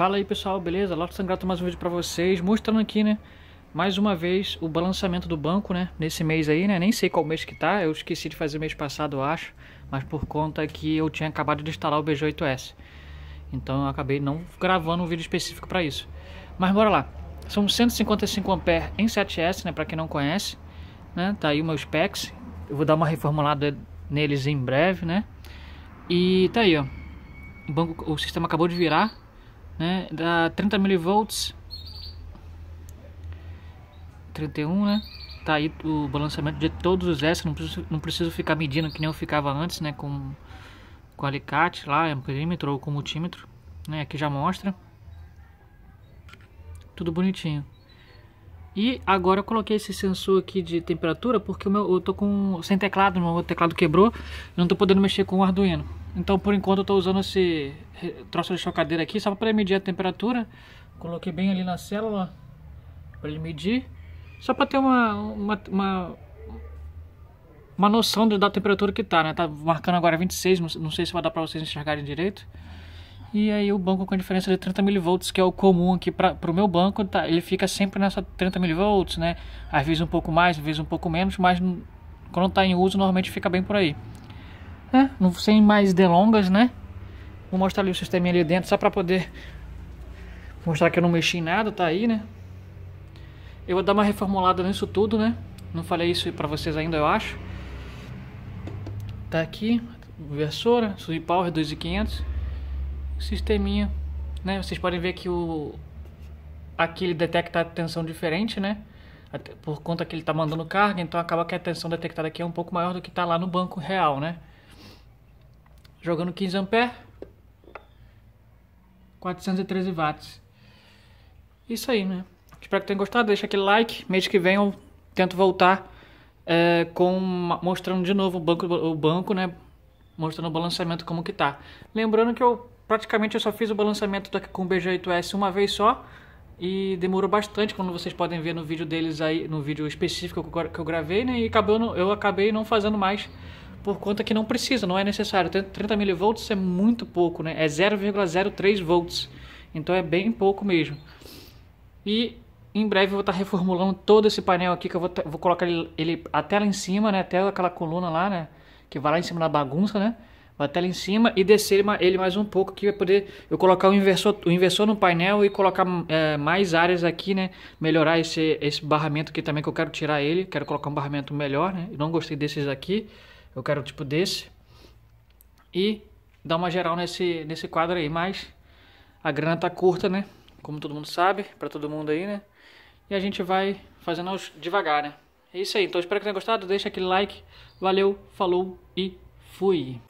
Fala aí pessoal, beleza? Loto Sangrato mais um vídeo para vocês, mostrando aqui, né, mais uma vez o balançamento do banco, né, nesse mês aí, né, nem sei qual mês que tá, eu esqueci de fazer mês passado, eu acho, mas por conta que eu tinha acabado de instalar o BG8S, então eu acabei não gravando um vídeo específico para isso. Mas bora lá, são 155 a em 7S, né, para quem não conhece, né, tá aí meus specs, eu vou dar uma reformulada neles em breve, né, e tá aí, ó, o, banco, o sistema acabou de virar, né? Dá 30 milivolts. 31, né? Tá aí o balanceamento de todos os S, não preciso, não preciso ficar medindo que nem eu ficava antes, né? Com, com alicate lá, amperímetro é ou com multímetro, né? Aqui já mostra. Tudo bonitinho. E agora eu coloquei esse sensor aqui de temperatura porque meu, eu tô com sem teclado, meu teclado quebrou, eu não tô podendo mexer com o Arduino. Então por enquanto eu tô usando esse troço de chocadeira aqui só para medir a temperatura. Coloquei bem ali na célula para ele medir, só para ter uma, uma, uma, uma noção da temperatura que tá, né? Tá marcando agora 26, não sei se vai dar para vocês enxergarem direito. E aí o banco com a diferença de 30 mV, que é o comum aqui para o meu banco, tá, ele fica sempre nessa 30 mV, né? Às vezes um pouco mais, às vezes um pouco menos, mas quando está em uso normalmente fica bem por aí. É, não sem mais delongas, né? Vou mostrar ali o sistema ali dentro, só para poder mostrar que eu não mexi em nada, tá aí, né? Eu vou dar uma reformulada nisso tudo, né? Não falei isso para vocês ainda, eu acho. Tá aqui, inversora, Sui Power 2500 sisteminha, né? Vocês podem ver que o aqui ele detecta a tensão diferente, né? Por conta que ele está mandando carga, então acaba que a tensão detectada aqui é um pouco maior do que está lá no banco real, né? Jogando 15 a 413 watts. Isso aí, né? Espero que tenham gostado. Deixa aquele like. Mês que vem eu tento voltar é, com mostrando de novo o banco, o banco, né? Mostrando o balanceamento como que tá. Lembrando que eu praticamente eu só fiz o balanceamento com o bg 8 s uma vez só e demorou bastante, como vocês podem ver no vídeo deles aí, no vídeo específico que eu gravei, né? E acabou, eu acabei não fazendo mais por conta que não precisa, não é necessário. 30 mV é muito pouco, né? É 0,03 volts. Então é bem pouco mesmo. E em breve eu vou estar tá reformulando todo esse painel aqui, que eu vou, tá, vou colocar ele, ele até lá em cima, né? Até aquela coluna lá, né? Que vai lá em cima da bagunça, né? a tela em cima e descer ele mais um pouco que vai poder eu colocar o inversor, o inversor no painel e colocar é, mais áreas aqui, né? Melhorar esse, esse barramento aqui também que eu quero tirar ele, quero colocar um barramento melhor, né? Eu não gostei desses aqui, eu quero tipo desse. E dar uma geral nesse, nesse quadro aí, mas a grana tá curta, né? Como todo mundo sabe, para todo mundo aí, né? E a gente vai fazendo devagar, né? É isso aí, então espero que tenha gostado, deixa aquele like, valeu, falou e Fui.